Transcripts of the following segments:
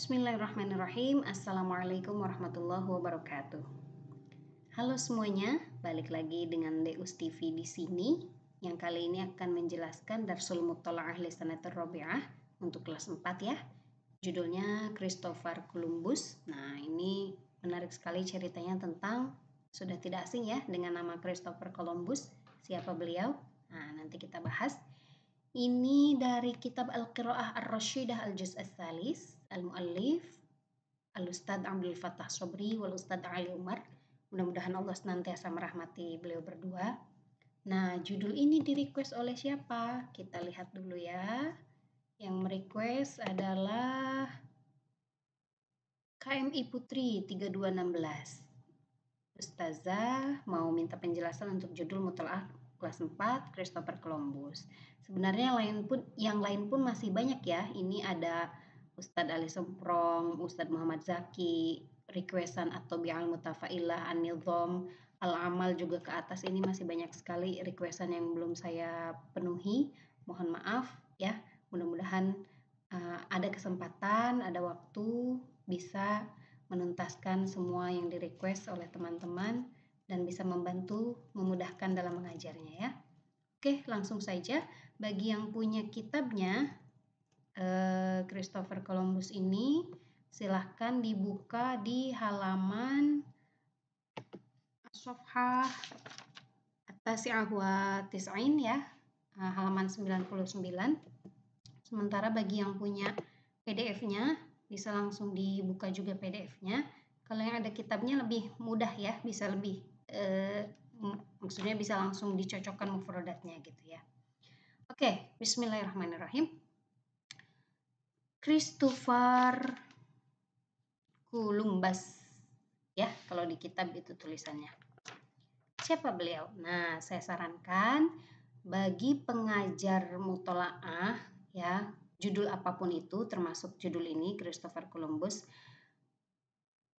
Bismillahirrahmanirrahim. Assalamualaikum warahmatullahi wabarakatuh. Halo semuanya, balik lagi dengan Deus TV di sini. Yang kali ini akan menjelaskan Darsul ahli Lisanatul Rabi'ah untuk kelas 4 ya. Judulnya Christopher Columbus. Nah, ini menarik sekali ceritanya tentang sudah tidak asing ya dengan nama Christopher Columbus. Siapa beliau? Nah, nanti kita bahas. Ini dari kitab Al-Qiraah ar rashidah Al-Juz al al-muallif Al-Ustadz Abdul Fattah Sobri wal Ustadz Ali Umar. Mudah-mudahan Allah senantiasa merahmati beliau berdua. Nah, judul ini di request oleh siapa? Kita lihat dulu ya. Yang merequest adalah KMI Putri 3216. Ustazah mau minta penjelasan untuk judul mutlak kelas 4 Christopher Columbus. Sebenarnya lain pun yang lain pun masih banyak ya. Ini ada Ustadz Ali Semprong, Ustadz Muhammad Zaki, requestan atau bi'al mutafailah, an-nizam, al-amal juga ke atas ini masih banyak sekali requestan yang belum saya penuhi. Mohon maaf ya. Mudah-mudahan uh, ada kesempatan, ada waktu bisa menuntaskan semua yang direquest oleh teman-teman dan bisa membantu memudahkan dalam mengajarnya ya. Oke, langsung saja bagi yang punya kitabnya Eh, Christopher Columbus ini silahkan dibuka di halaman Sofha Tasi'ahwa Tis'ain ya, eh, halaman 99. Sementara bagi yang punya PDF-nya, bisa langsung dibuka juga PDF-nya. Kalau yang ada kitabnya lebih mudah ya, bisa lebih, eh, maksudnya bisa langsung dicocokkan mufrodatnya gitu ya. Oke, Bismillahirrahmanirrahim. Christopher Columbus ya kalau di kitab itu tulisannya siapa beliau nah saya sarankan bagi pengajar mutolaah ya judul apapun itu termasuk judul ini Christopher Columbus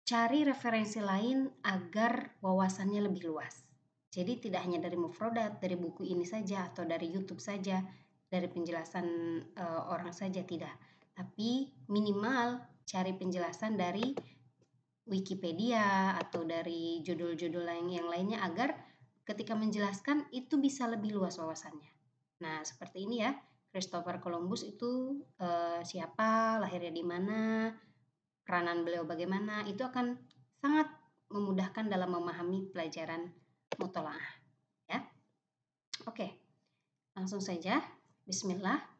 cari referensi lain agar wawasannya lebih luas jadi tidak hanya dari mufrodat dari buku ini saja atau dari YouTube saja dari penjelasan e, orang saja tidak tapi minimal cari penjelasan dari Wikipedia atau dari judul-judul lain yang lainnya agar ketika menjelaskan itu bisa lebih luas wawasannya. Nah, seperti ini ya. Christopher Columbus itu eh, siapa, lahirnya di mana, peranan beliau bagaimana, itu akan sangat memudahkan dalam memahami pelajaran mutolaah, ya. Oke. Langsung saja. Bismillah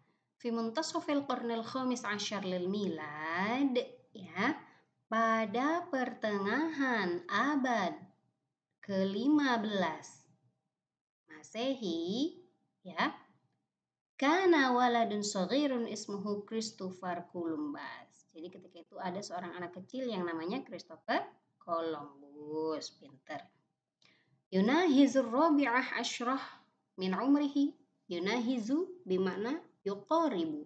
fi muntasafil qarnil khamis asyar lil milad ya pada pertengahan abad ke-15 Masehi ya kana waladun saghirun ismuhu Christopher Columbus. Jadi ketika itu ada seorang anak kecil yang namanya Christopher Columbus, pinter. Yunahizu rabi'ah ashrah min umrihi. Yunahizu bimakna yokoribu.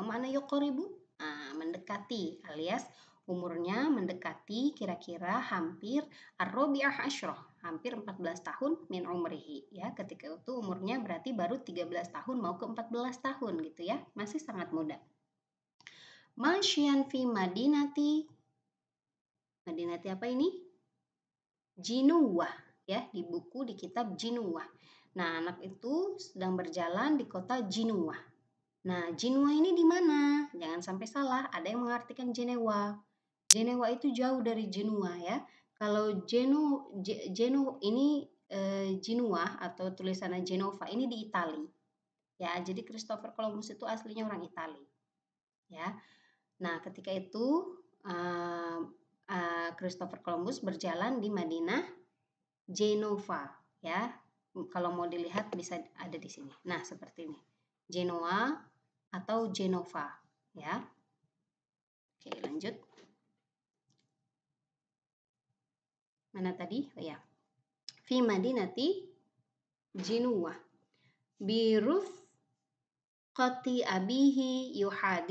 Mana yokoribu? Nah, mendekati alias umurnya mendekati kira-kira hampir arrobiah ashroh, hampir 14 tahun min umrihi ya. Ketika itu umurnya berarti baru 13 tahun mau ke 14 tahun gitu ya, masih sangat muda. Masyian fi Madinati. Madinati apa ini? Jinuwah ya, di buku di kitab Jinuwah. Nah, anak itu sedang berjalan di kota Jinuwah Nah, Jinwa ini di mana? Jangan sampai salah, ada yang mengartikan Jenewa. Jenewa itu jauh dari Jinwa ya. Kalau Geno, Geno ini eh, Jenewa atau tulisannya Genova ini di Itali. Ya, jadi Christopher Columbus itu aslinya orang Itali. Ya. Nah, ketika itu eh, e, Christopher Columbus berjalan di Madinah Genova ya. Kalau mau dilihat bisa ada di sini. Nah, seperti ini. Genoa, atau Genova ya. Oke, lanjut. Mana tadi? Oh ya. Fi madinati Jinuwa. biruf qati abihi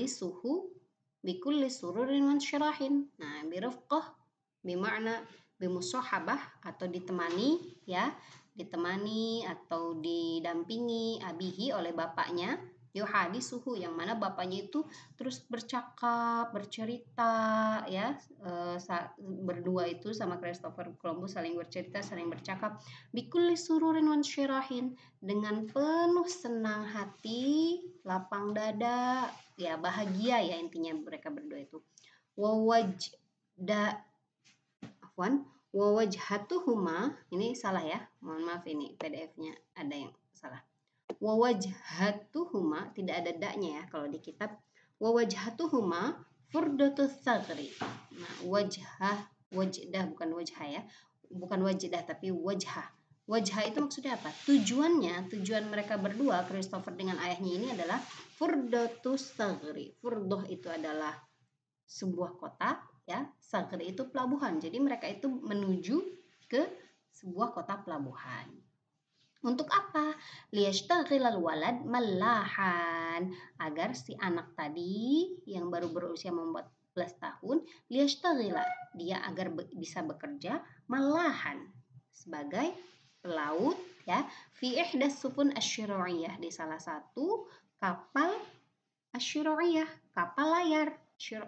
suhu bikulli sururin wa syirahin. Nah, birufqah bermakna bimusahabah atau ditemani ya, ditemani atau didampingi abihi oleh bapaknya suhu yang mana bapaknya itu terus bercakap, bercerita ya e, berdua itu sama Christopher Columbus saling bercerita, saling bercakap bikulli suruh Renwan syirahin dengan penuh senang hati, lapang dada, ya bahagia ya intinya mereka berdua itu. Wawaj da afwan wawajhatuhuma ini salah ya. Mohon maaf ini PDF-nya ada yang salah wawajhatuhuma tidak ada daknya ya kalau di kitab wawajhatuhuma furdatus sadri nah wajhah wajdah bukan wajha ya bukan wajdah tapi wajha wajha itu maksudnya apa tujuannya tujuan mereka berdua Christopher dengan ayahnya ini adalah furdatus sadri furdoh itu adalah sebuah kota ya sagri itu pelabuhan jadi mereka itu menuju ke sebuah kota pelabuhan untuk apa? Liyashtaghilal walad malahan. Agar si anak tadi yang baru berusia membuat 14 tahun, liyastaghila. Dia agar be bisa bekerja malahan. Sebagai pelaut ya. Fi ihdas sufun asyira'iyah. Di salah satu kapal asyira'iyah. Kapal layar.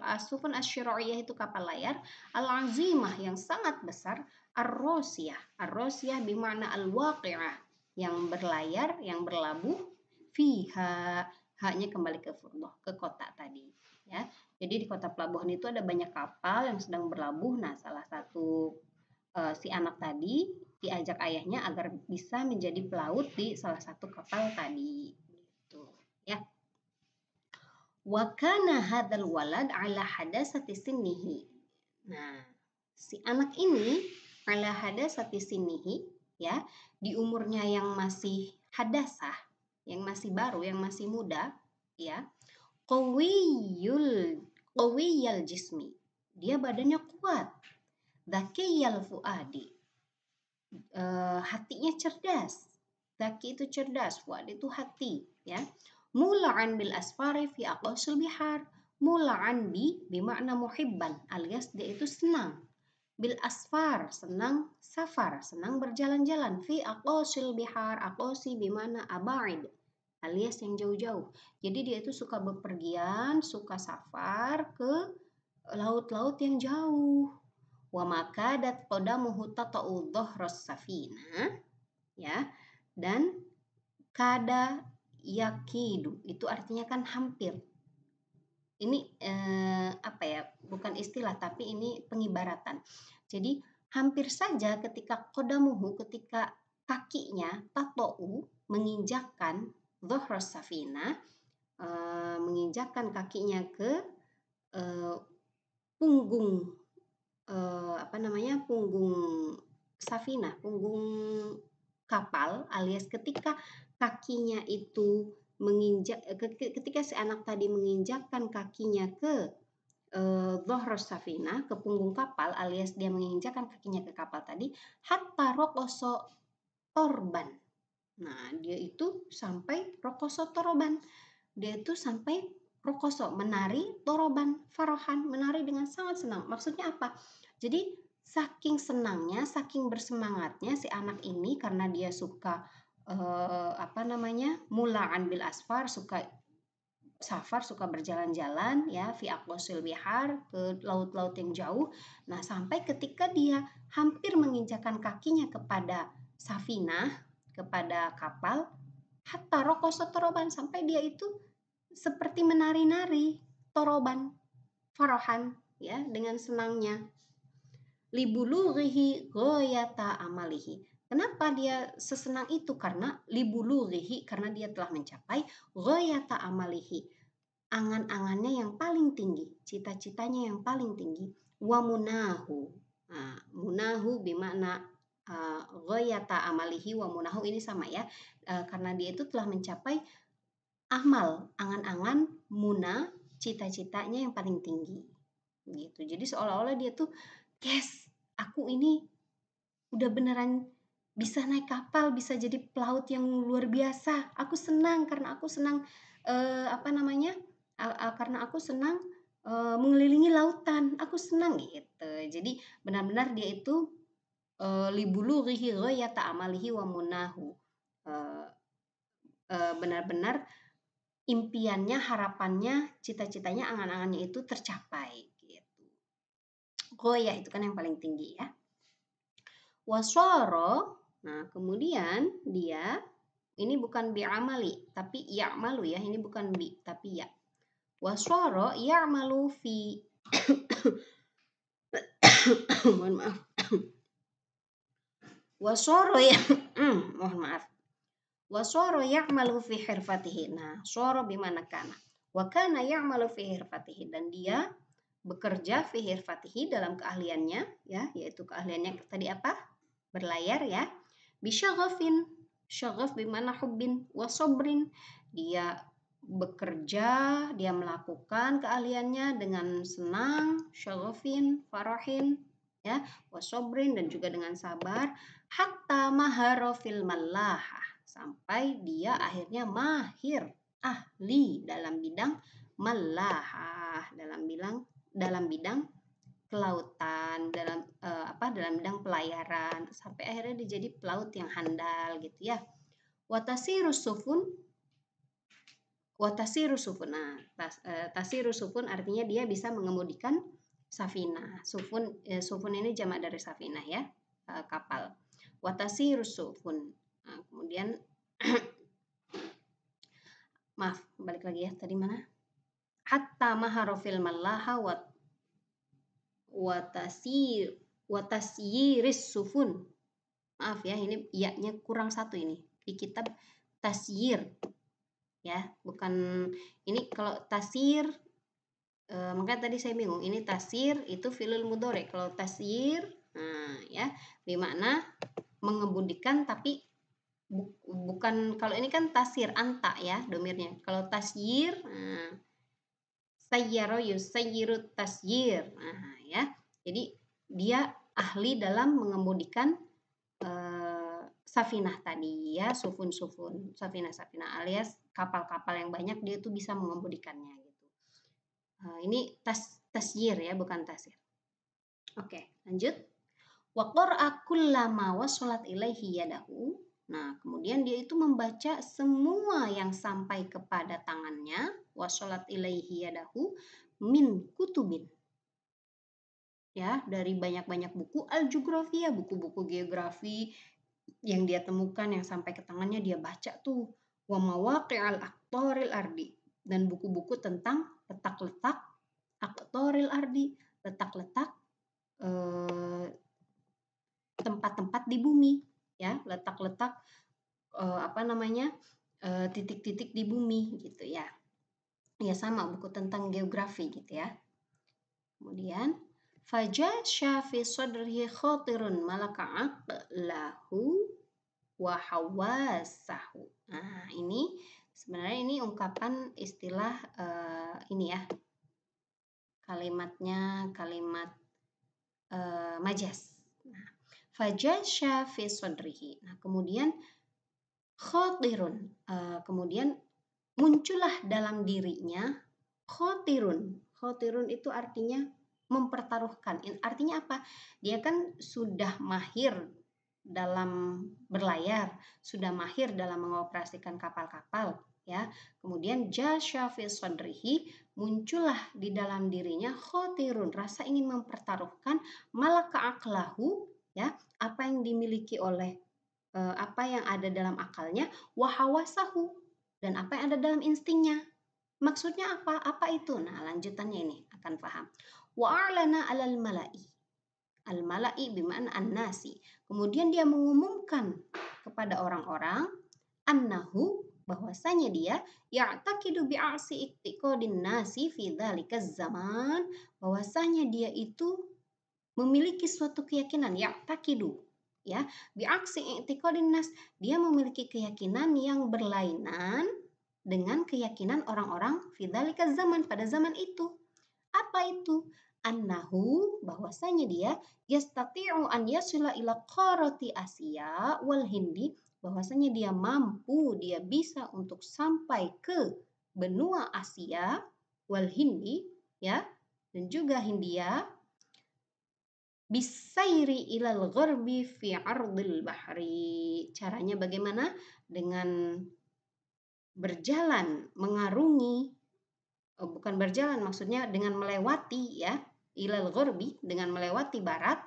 Ah, sufun asyira'iyah itu kapal layar. Al-azimah yang sangat besar. Ar-rosiyah. Ar-rosiyah bimana al-waqi'ah yang berlayar, yang berlabuh, fiha, haknya kembali ke furdoh, ke kota tadi. Ya, jadi di kota pelabuhan itu ada banyak kapal yang sedang berlabuh. Nah, salah satu uh, si anak tadi diajak ayahnya agar bisa menjadi pelaut di salah satu kapal tadi. Gitu, ya. Wa kana hadzal walad ala hadasati Nah, si anak ini ala hadasati sinnihi ya di umurnya yang masih hadasah, yang masih baru, yang masih muda, ya. Qawiyul, kawiyal jismi. Dia badannya kuat. Dzakiyal fuadi. E, hatinya cerdas. Zaki itu cerdas, fuadi itu hati, ya. Mula'an bil asfari fi aqwasul bihar. Mula'an bi bimakna muhibban alias dia itu senang bil asfar senang safar senang berjalan-jalan fi aqosil bihar aqosi bimana abaid alias yang jauh-jauh jadi dia itu suka bepergian suka safar ke laut-laut yang jauh wa dat qadamuhu tata'u taudoh safina ya dan kada yakidu itu artinya kan hampir ini eh, apa ya? Bukan istilah tapi ini pengibaratan. Jadi hampir saja ketika kodamuhu ketika kakinya tatou menginjakkan dhuhras safina eh, menginjakkan kakinya ke eh, punggung eh, apa namanya? punggung safina, punggung kapal alias ketika kakinya itu menginjak eh, ketika si anak tadi menginjakkan kakinya ke eh, safina ke punggung kapal alias dia menginjakkan kakinya ke kapal tadi hatta rokoso torban nah dia itu sampai rokoso toroban dia itu sampai rokoso menari toroban farohan menari dengan sangat senang maksudnya apa jadi saking senangnya saking bersemangatnya si anak ini karena dia suka uh, apa namanya mulaan bil asfar suka safar suka berjalan-jalan ya fi aqwasil bihar ke laut-laut yang jauh. Nah, sampai ketika dia hampir menginjakan kakinya kepada safinah, kepada kapal, hatta rokoso toroban sampai dia itu seperti menari-nari toroban farohan ya dengan senangnya libulughihi goyata amalihi Kenapa dia sesenang itu? Karena lihi karena dia telah mencapai goyata amalihi, angan-angannya yang paling tinggi, cita-citanya yang paling tinggi, wa munahu. Nah, munahu bimakna uh, eh, goyata amalihi wa munahu ini sama ya, uh, karena dia itu telah mencapai amal, angan-angan, muna, cita-citanya yang paling tinggi. Gitu. Jadi seolah-olah dia tuh, yes, aku ini udah beneran bisa naik kapal, bisa jadi pelaut yang luar biasa. Aku senang karena aku senang eh, apa namanya? uh, karena aku senang eh, mengelilingi lautan. Aku senang gitu. Jadi benar-benar dia itu eh, libulughihi ghayata amalihi wa munahu. Eh, eh, benar-benar impiannya, harapannya, cita-citanya, angan-angannya itu tercapai gitu. Goya itu kan yang paling tinggi ya. Wasoro Nah, kemudian dia ini bukan bi'amali, tapi ya'malu ya. Ini bukan bi, tapi ya. Waswaro ya'malu fi mohon maaf. Wasoro ya, hmm, mohon maaf. Wasoro ya'malu fi hirfatihi. Nah, soro bimana kana. Wa kana ya'malu fi hirfatihi. Dan dia bekerja fi hirfatihi dalam keahliannya, ya, yaitu keahliannya tadi apa? Berlayar ya bisyagafin syagaf bimana hubbin wasobrin dia bekerja dia melakukan keahliannya dengan senang syagafin farohin ya wasobrin dan juga dengan sabar hatta maharofil malahah sampai dia akhirnya mahir ahli dalam bidang malahah dalam bidang dalam bidang kelautan dalam uh, apa dalam bidang pelayaran sampai akhirnya dia jadi pelaut yang handal gitu ya. Watasiru sufun watasiru sufun. Nah, tas, uh, eh, tasiru artinya dia bisa mengemudikan safina. Sufun uh, sufun ini jamak dari safina ya, uh, kapal. Watasiru sufun. Nah, kemudian maaf, balik lagi ya tadi mana? Hatta maharofil malaha wat watasir watasyiris sufun maaf ya ini yaknya kurang satu ini di kitab tasir ya bukan ini kalau tasir e, makanya tadi saya bingung ini tasir itu filul mudore kalau tasir nah ya bermakna mengembudikan tapi bukan kalau ini kan tasir anta ya domirnya kalau tasir nah, sayyaro yusayiru tasyir nah jadi dia ahli dalam mengemudikan eh, safinah tadi ya, sufun-sufun, safinah-safinah alias kapal-kapal yang banyak dia itu bisa mengemudikannya gitu. Eh, ini tas tasjir ya, bukan tasir. Oke, lanjut. Wa qara'a kullama wasalat ilaihi yadahu. Nah, kemudian dia itu membaca semua yang sampai kepada tangannya wasalat ilaihi yadahu min kutubin ya dari banyak-banyak buku aljugrafi ya buku-buku geografi yang dia temukan yang sampai ke tangannya dia baca tuh wa mawaqi'al aktoril ardi dan buku-buku tentang letak-letak aktoril ardi, letak-letak eh, tempat-tempat eh, di bumi ya, letak-letak eh, apa namanya? Eh, titik-titik eh, di bumi gitu ya. Ya sama buku tentang geografi gitu ya. Kemudian Fajasha fi sodrihi khotirun malaka aqlahu wa hawasahu. Nah, ini sebenarnya ini ungkapan istilah uh, ini ya. Kalimatnya kalimat uh, majas. Nah, fajasha fi sodrihi. Nah, kemudian khotirun. Uh, kemudian muncullah dalam dirinya khotirun. Khotirun itu artinya mempertaruhkan. Artinya apa? Dia kan sudah mahir dalam berlayar, sudah mahir dalam mengoperasikan kapal-kapal, ya. Kemudian jasya sodrihi muncullah di dalam dirinya khotirun, rasa ingin mempertaruhkan malaka aklahu, ya, apa yang dimiliki oleh eh, apa yang ada dalam akalnya, wahawasahu dan apa yang ada dalam instingnya. Maksudnya apa? Apa itu? Nah, lanjutannya ini akan paham wa a'lana 'alal mala'i al mala'i bimana an-nasi kemudian dia mengumumkan kepada orang-orang annahu bahwasanya dia ya'taqidu bi'asi iktiqadin nasi fi dzalika zaman bahwasanya dia itu memiliki suatu keyakinan ya'taqidu ya bi'aksi iktiqadin nas dia memiliki keyakinan yang berlainan dengan keyakinan orang-orang fi zaman pada zaman itu apa itu? Annahu bahwasanya dia yastati'u an yasila ila qarati Asia wal Hindi bahwasanya dia mampu, dia bisa untuk sampai ke benua Asia wal Hindi ya dan juga Hindia bisairi ilal gharbi fi ardil bahri. Caranya bagaimana? Dengan berjalan mengarungi Oh, bukan berjalan maksudnya dengan melewati ya ilal ghorbi dengan melewati barat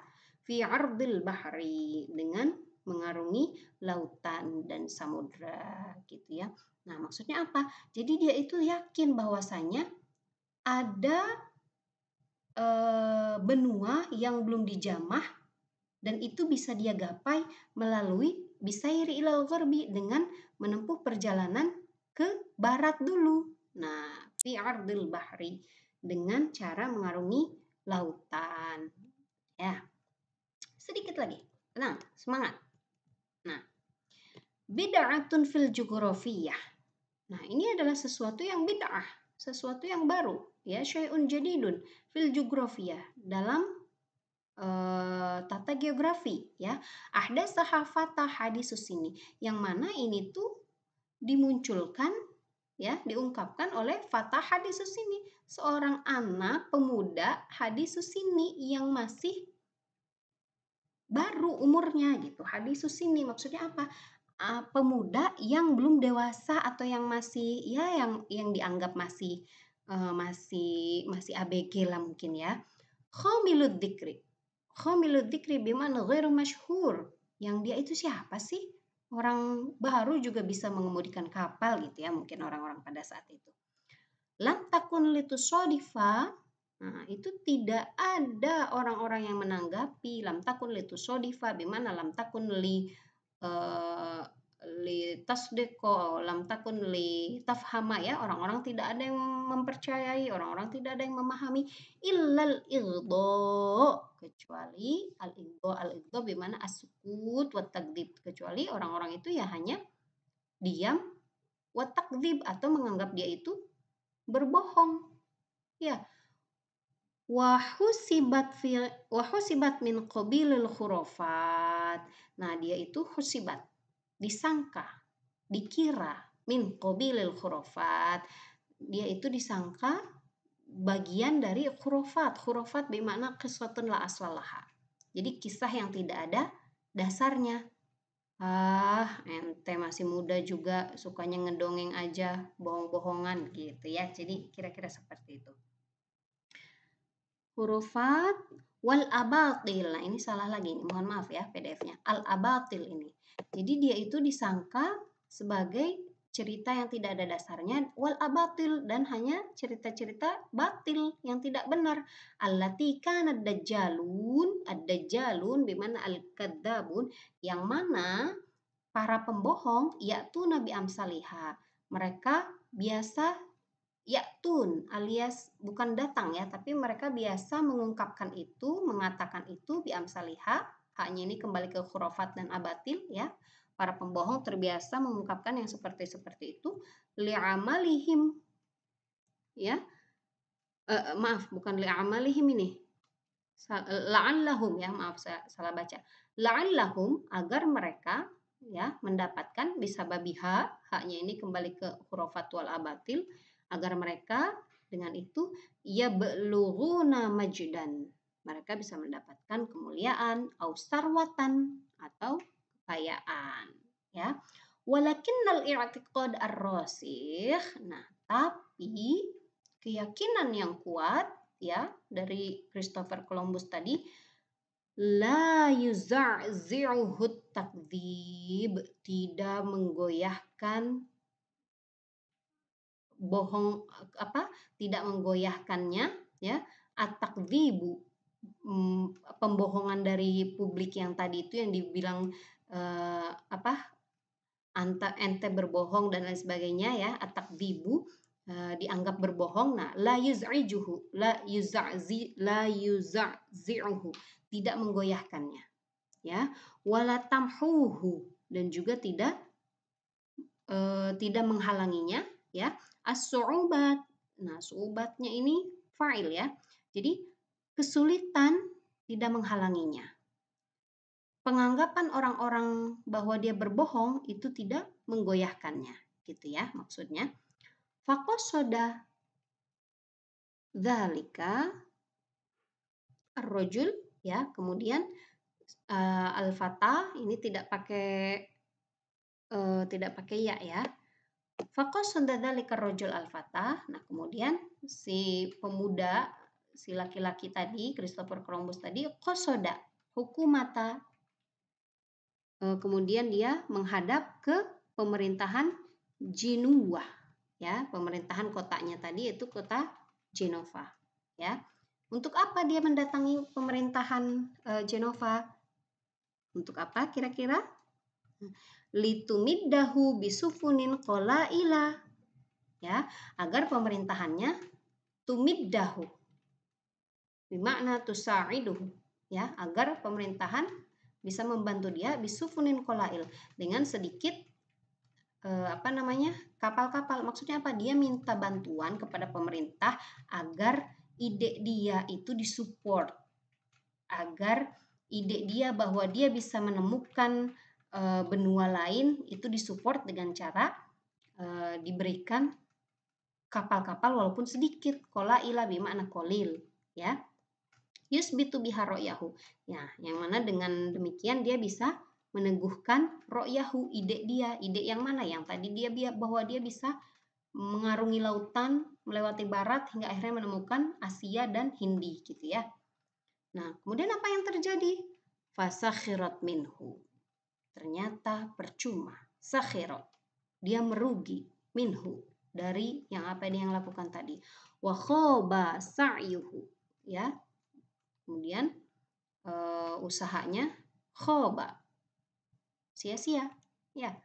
fi ardil bahri dengan mengarungi lautan dan samudra gitu ya. Nah, maksudnya apa? Jadi dia itu yakin bahwasanya ada e, benua yang belum dijamah dan itu bisa dia gapai melalui bisa iri ilal ghorbi dengan menempuh perjalanan ke barat dulu. Nah, fi ardil bahri dengan cara mengarungi lautan. Ya. Sedikit lagi. Tenang, semangat. Nah, bid'atun fil jugrafiyah. Nah, ini adalah sesuatu yang bid'ah, sesuatu yang baru, ya, syai'un jadidun fil jugrafiyah dalam eh, tata geografi, ya. Ahdatsaha sahafata hadisus ini. Yang mana ini tuh dimunculkan ya diungkapkan oleh Fatah Hadi Susini, seorang anak pemuda Hadi Susini yang masih baru umurnya gitu. Hadi Susini maksudnya apa? pemuda yang belum dewasa atau yang masih ya yang yang dianggap masih uh, masih masih ABG lah mungkin ya. Khomilud dikri. Khomilud dikri biman ghairu masyhur. Yang dia itu siapa sih? orang baru juga bisa mengemudikan kapal gitu ya mungkin orang-orang pada saat itu. Lam takun sodifa, nah, itu tidak ada orang-orang yang menanggapi. Lam takun sodifa. bimana lam takun li uh, li tasdeko, lam takun li tafhama ya. Orang-orang tidak ada yang mempercayai, orang-orang tidak ada yang memahami. Illal irdo kecuali al ibdo al ibdo bagaimana asukut watakdib kecuali orang-orang itu ya hanya diam watakdib atau menganggap dia itu berbohong ya wahusibat fi wahusibat min qabilil khurafat nah dia itu husibat disangka dikira min qabilil khurafat dia itu disangka bagian dari khurafat. Khurafat bermakna kesuatan la aslalaha. Jadi kisah yang tidak ada dasarnya. Ah, ente masih muda juga sukanya ngedongeng aja, bohong-bohongan gitu ya. Jadi kira-kira seperti itu. Hurufat wal abatil. Nah, ini salah lagi ini. Mohon maaf ya PDF-nya. Al abatil ini. Jadi dia itu disangka sebagai cerita yang tidak ada dasarnya wal abatil dan hanya cerita-cerita batil yang tidak benar allati kana dajjalun ad-dajjalun bimana al-kadzabun yang mana para pembohong yaitu nabi amsaliha mereka biasa yaktun alias bukan datang ya tapi mereka biasa mengungkapkan itu mengatakan itu bi amsaliha haknya ini kembali ke khurafat dan abatil ya Para pembohong terbiasa mengungkapkan yang seperti-seperti itu li'amalihim. Ya. Uh, maaf, bukan li'amalihim ini. Eh, la'allahum ya, maaf saya salah baca. La'allahum agar mereka ya mendapatkan bisababiha haknya ini kembali ke hurufat wal abatil agar mereka dengan itu ya belughuna majdan mereka bisa mendapatkan kemuliaan atau sarwatan atau kepercayaan ya walakinnal i'tiqad ar-rasikh nah tapi keyakinan yang kuat ya dari Christopher Columbus tadi la yuzazi'uhu takdzib tidak menggoyahkan bohong apa tidak menggoyahkannya ya atakdzibu mm, pembohongan dari publik yang tadi itu yang dibilang uh, apa anta, ente berbohong dan lain sebagainya ya atak bibu uh, dianggap berbohong nah la yuz'ijuhu la yuz'zi la yuz'zi'uhu tidak menggoyahkannya ya wala tamhuhu dan juga tidak uh, tidak menghalanginya ya as nah su'ubatnya ini fa'il ya jadi kesulitan tidak menghalanginya penganggapan orang-orang bahwa dia berbohong itu tidak menggoyahkannya, gitu ya maksudnya. Fakosoda dalika rojul ya kemudian uh, eh, al ini tidak pakai uh, tidak pakai ya ya fakosoda dalika rojul al nah kemudian si pemuda si laki-laki tadi Christopher Columbus tadi kosoda hukumata Eh, kemudian dia menghadap ke pemerintahan Genoa ya pemerintahan kotanya tadi itu kota Genova ya untuk apa dia mendatangi pemerintahan e, Genova untuk apa kira-kira litumiddahu bisufunin qalaila ya agar pemerintahannya tumiddahu bimakna tusaiduhu ya agar pemerintahan bisa membantu dia bisufunin kolail dengan sedikit eh, apa namanya kapal-kapal maksudnya apa dia minta bantuan kepada pemerintah agar ide dia itu disupport agar ide dia bahwa dia bisa menemukan eh, benua lain itu disupport dengan cara eh, diberikan kapal-kapal walaupun sedikit kolaila bima anak kolil ya yusbitu biha ro'yahu. Ya, yang mana dengan demikian dia bisa meneguhkan ro'yahu, ide dia, ide yang mana yang tadi dia bahwa dia bisa mengarungi lautan, melewati barat hingga akhirnya menemukan Asia dan Hindi gitu ya. Nah, kemudian apa yang terjadi? Fasakhirat minhu. Ternyata percuma. Sakhirat. Dia merugi minhu dari yang apa yang lakukan tadi. Wa khoba sa'yuhu. Ya, Kemudian uh, usahanya khoba. Sia-sia. Ya.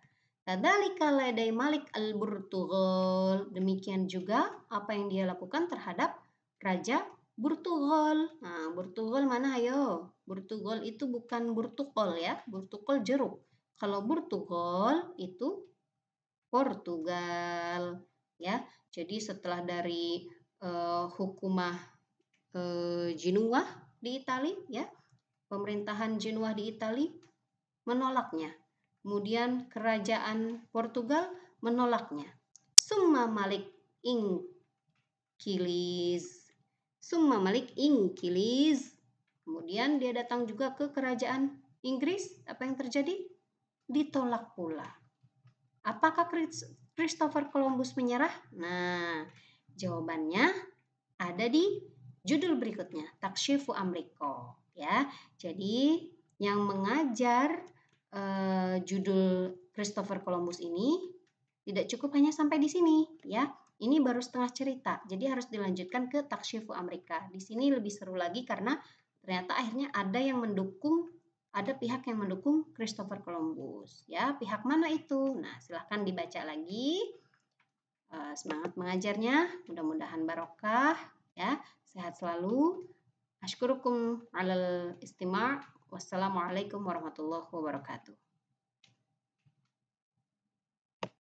Kadzalika ladai Malik al-Burtughal. Demikian juga apa yang dia lakukan terhadap raja Burtughal. Nah, Burtughal mana ayo? Burtughal itu bukan burtukol ya, burtukol jeruk. Kalau Burtughal itu Portugal ya. Jadi setelah dari uh, hukumah uh, eh, Jinuah di Itali ya pemerintahan Genoa di Itali menolaknya kemudian kerajaan Portugal menolaknya summa malik ingkilis summa malik ingkilis kemudian dia datang juga ke kerajaan Inggris apa yang terjadi ditolak pula apakah Christopher Columbus menyerah nah jawabannya ada di judul berikutnya, Takshifu amriko. Ya, jadi yang mengajar eh, judul Christopher Columbus ini tidak cukup hanya sampai di sini, ya. Ini baru setengah cerita, jadi harus dilanjutkan ke Takshifu Amerika. Di sini lebih seru lagi karena ternyata akhirnya ada yang mendukung, ada pihak yang mendukung Christopher Columbus. Ya, pihak mana itu? Nah, silahkan dibaca lagi. Eh, semangat mengajarnya, mudah-mudahan barokah. Ya, Sehat selalu. Ashkurukum alal istimah. Wassalamualaikum warahmatullahi wabarakatuh.